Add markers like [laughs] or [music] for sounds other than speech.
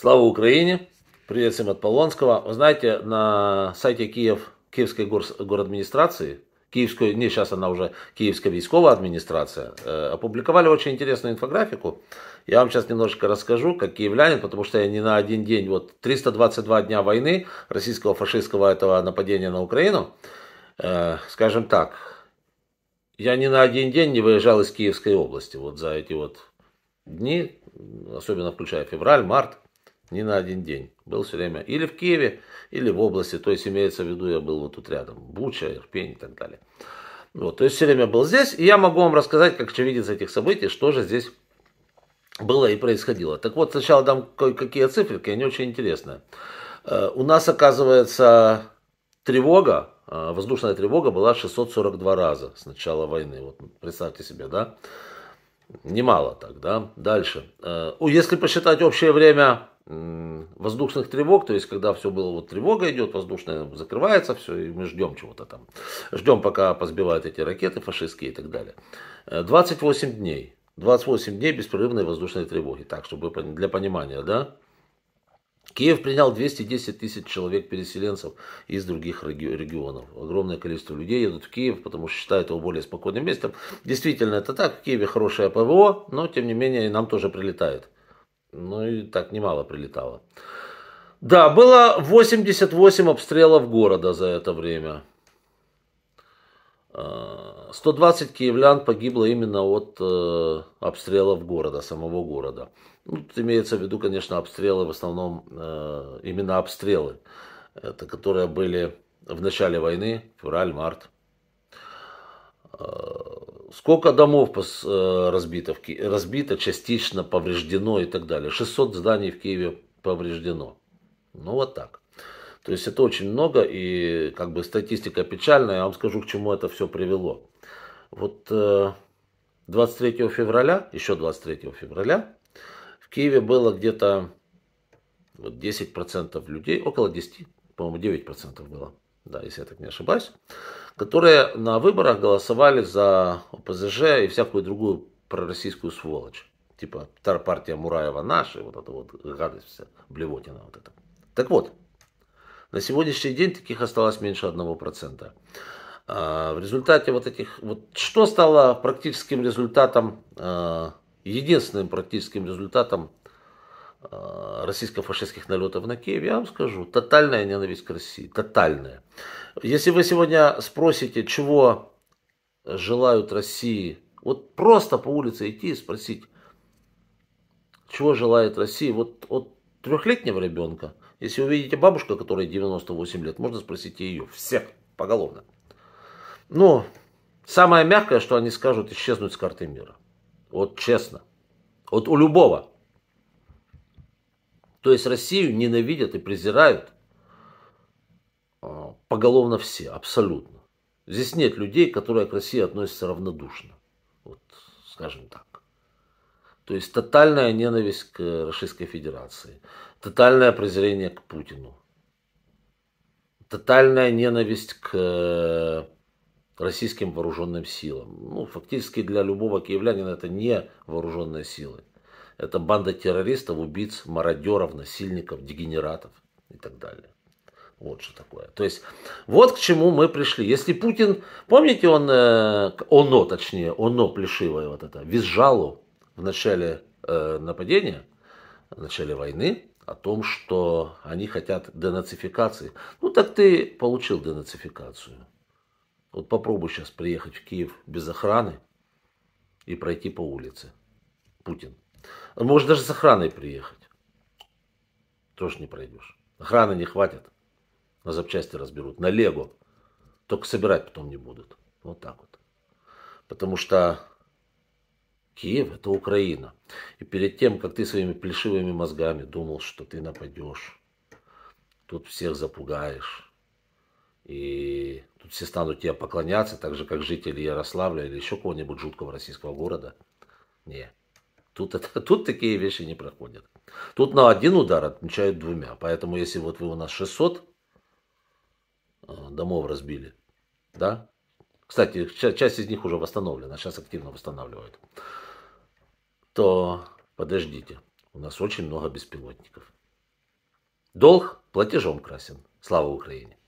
Слава Украине! Привет всем от Полонского. Вы знаете, на сайте Киев, Киевской администрации, Киевскую, не сейчас она уже Киевская військовая администрация, э, опубликовали очень интересную инфографику. Я вам сейчас немножечко расскажу, как киевлянин, потому что я не на один день, вот 322 дня войны, российского фашистского этого нападения на Украину, э, скажем так, я ни на один день не выезжал из Киевской области вот за эти вот дни, особенно включая февраль, март не на один день. Был все время или в Киеве, или в области. То есть имеется в виду, я был вот тут рядом. Буча, Ирпень и так далее. Вот, то есть все время был здесь. И я могу вам рассказать, как очевидец этих событий, что же здесь было и происходило. Так вот, сначала дам кое-какие цифры, они очень интересные. Э, у нас, оказывается, тревога, э, воздушная тревога была 642 раза с начала войны. Вот представьте себе, да? Немало так, да? Дальше. Э, если посчитать общее время воздушных тревог, то есть когда все было, вот тревога идет, воздушная закрывается, все, и мы ждем чего-то там. Ждем, пока позбивают эти ракеты фашистские и так далее. 28 э, дней. 28 дней беспрерывной воздушной тревоги. Так, чтобы для понимания, да? Киев принял 210 тысяч человек переселенцев из других регионов. Огромное количество людей едут в Киев, потому что считают его более спокойным местом. Действительно, это так. В Киеве хорошее ПВО, но тем не менее и нам тоже прилетает. Ну и так немало прилетало. Да, было 88 обстрелов города за это время. 120 а, киевлян погибло именно от э, обстрелов города, самого города. Ну, тут имеется в виду, конечно, обстрелы, в основном э, именно обстрелы, это, которые были в начале войны, февраль, март. А, Сколько домов э, разбито, разбито, частично повреждено и так далее. 600 зданий в Киеве повреждено. Ну вот так. То есть это очень много и как бы статистика печальная. Я вам скажу, к чему это все привело. Вот 23 э, февраля, еще 23 февраля, в Киеве было где-то вот 10% людей, около 10, по-моему, 9% было, да, если я так не ошибаюсь, которые на выборах голосовали за ОПЗЖ и всякую другую пророссийскую сволочь. Типа партия Мураева наши, вот эта вот гадость вся, блевотина вот эта. Так вот, на сегодняшний день таких осталось меньше 1%. А, в результате вот этих, вот что стало практическим результатом, а, единственным практическим результатом Э, российско-фашистских налетов на Киев, я вам скажу, тотальная ненависть к России, тотальная. Если вы сегодня спросите, чего желают России, вот просто по улице идти и спросить, чего желает Россия, вот от трехлетнего ребенка, если увидите бабушку, которой 98 лет, можно спросить ее, всех, поголовно. Ну, самое мягкое, что они скажут, исчезнуть с карты мира. Вот честно. Вот у любого. То есть Россию ненавидят и презирают а, поголовно все, абсолютно. Здесь нет людей, которые к России относятся равнодушно. Вот, скажем так. То есть тотальная ненависть к Российской Федерации, тотальное презрение к Путину, тотальная ненависть к российским вооруженным силам. Ну, фактически для любого киевлянина это не вооруженные силы. Это банда террористов, убийц, мародеров, насильников, дегенератов и так далее. Вот что такое. То есть вот к чему мы пришли. Если Путин, помните, он, э, оно точнее, оно плешивое вот это, визжало в начале э, нападения, в начале войны, о том, что они хотят денацификации. Ну так ты получил денацификацию. Вот попробуй сейчас приехать в Киев без охраны и пройти по улице. Путин. Может даже с охраной приехать. Тоже не пройдешь. Охраны не хватит. На запчасти разберут. На лего. Только собирать потом не будут. Вот так вот. Потому что Киев – это Украина. И перед тем, как ты своими плешивыми мозгами думал, что ты нападешь, тут всех запугаешь. И тут все станут тебе поклоняться, так же, как жители Ярославля или еще кого-нибудь жуткого российского города. Нет. Тут, это, [laughs] тут такие вещи не проходят. Тут на один удар отмечают двумя. Поэтому если вот вы у нас 600 э, домов разбили, да? Кстати, часть из них уже восстановлена, сейчас активно восстанавливают. То подождите, у нас очень много беспилотников. Долг платежом красен. Слава Украине!